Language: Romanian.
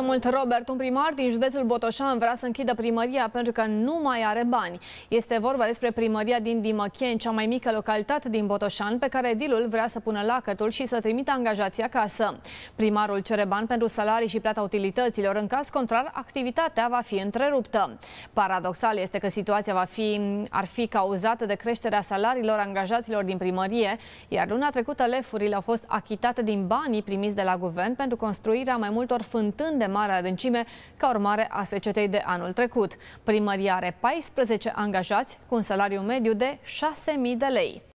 mult, Robert, un primar din județul Botoșan vrea să închidă primăria pentru că nu mai are bani. Este vorba despre primăria din Dimăchen, cea mai mică localitate din Botoșan, pe care edilul vrea să pună lacătul și să trimită angajații acasă. Primarul cere bani pentru salarii și plata utilităților. În caz contrar, activitatea va fi întreruptă. Paradoxal este că situația va fi, ar fi cauzată de creșterea salariilor angajaților din primărie, iar luna trecută lefurile au fost achitate din banii primiți de la guvern pentru construirea mai multor fântâni de mare adâncime ca urmare a secetei de anul trecut. Primăria are 14 angajați cu un salariu mediu de 6.000 de lei.